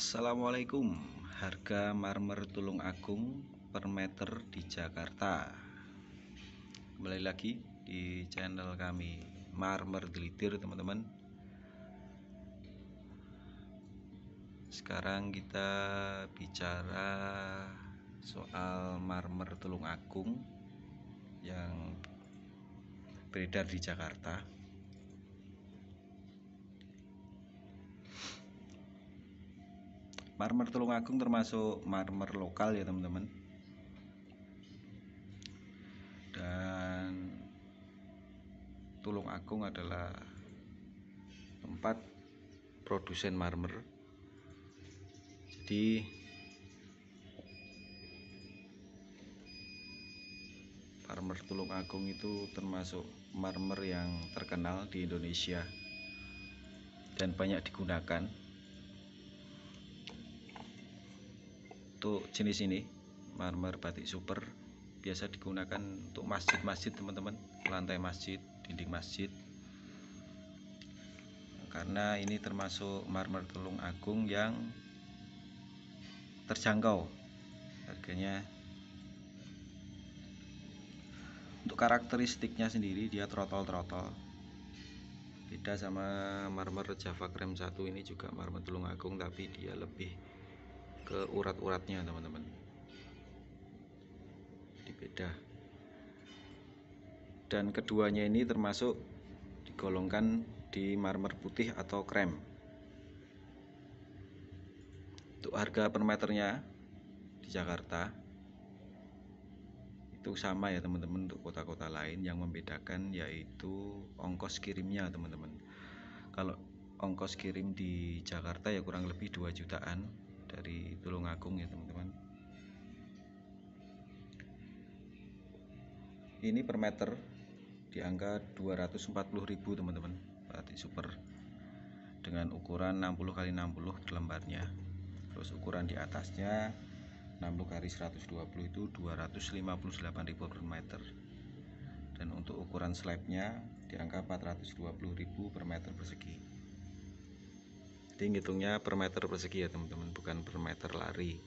Assalamualaikum Harga marmer Tulung Agung per meter di Jakarta Kembali lagi di channel kami Marmer Gelitir teman-teman Sekarang kita bicara soal marmer Tulung Agung Yang beredar di Jakarta Marmer Agung termasuk marmer lokal ya teman-teman dan Tulung Agung adalah tempat produsen marmer jadi marmer Tulung Agung itu termasuk marmer yang terkenal di Indonesia dan banyak digunakan untuk jenis ini marmer batik super biasa digunakan untuk masjid-masjid teman-teman lantai masjid dinding masjid karena ini termasuk marmer telung agung yang terjangkau harganya untuk karakteristiknya sendiri dia trotol-trotol beda sama marmer Java cream satu ini juga marmer telung agung tapi dia lebih ke urat-uratnya teman-teman jadi beda dan keduanya ini termasuk digolongkan di marmer putih atau krem untuk harga per meternya di Jakarta itu sama ya teman-teman untuk kota-kota lain yang membedakan yaitu ongkos kirimnya teman-teman kalau ongkos kirim di Jakarta ya kurang lebih 2 jutaan dari Tulungagung ya teman-teman ini per meter di angka 240.000 teman-teman berarti super dengan ukuran 60 kali 60 lembarnya terus ukuran di atasnya 60 kali 120 itu 258.000 per meter dan untuk ukuran slabnya di angka 420.000 per meter persegi jadi ngitungnya per meter persegi ya teman-teman bukan per meter lari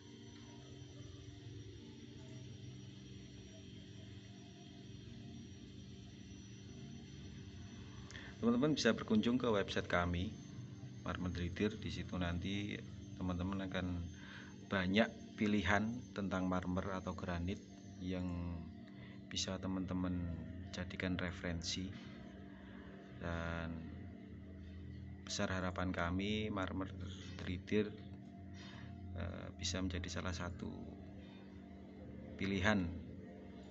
teman-teman bisa berkunjung ke website kami Marmedritir. di situ nanti teman-teman akan banyak pilihan tentang marmer atau granit yang bisa teman-teman jadikan referensi dan besar harapan kami marmer tridir eh, bisa menjadi salah satu pilihan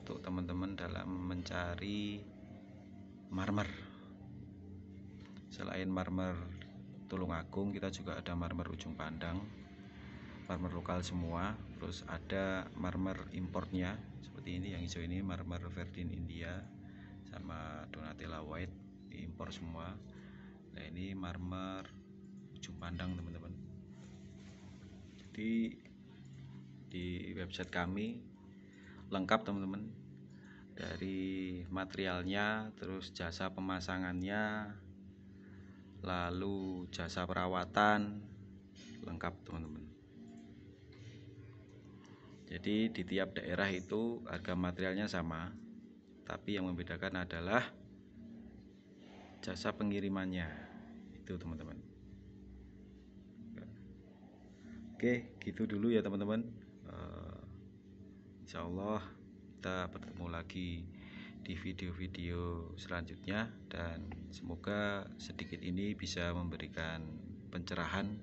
untuk teman-teman dalam mencari marmer selain marmer Tulungagung kita juga ada marmer ujung pandang marmer lokal semua terus ada marmer importnya seperti ini yang hijau ini marmer Verdin India sama Donatella White diimpor semua nah ini marmer ujung pandang teman-teman jadi di website kami lengkap teman-teman dari materialnya terus jasa pemasangannya lalu jasa perawatan lengkap teman-teman jadi di tiap daerah itu harga materialnya sama tapi yang membedakan adalah jasa pengirimannya itu teman-teman oke gitu dulu ya teman-teman eh, insya Allah kita bertemu lagi di video-video selanjutnya dan semoga sedikit ini bisa memberikan pencerahan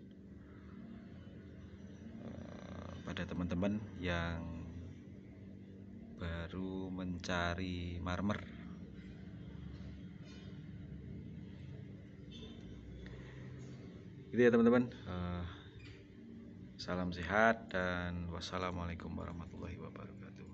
uh, pada teman-teman yang baru mencari marmer gitu ya teman-teman uh, salam sehat dan wassalamualaikum warahmatullahi wabarakatuh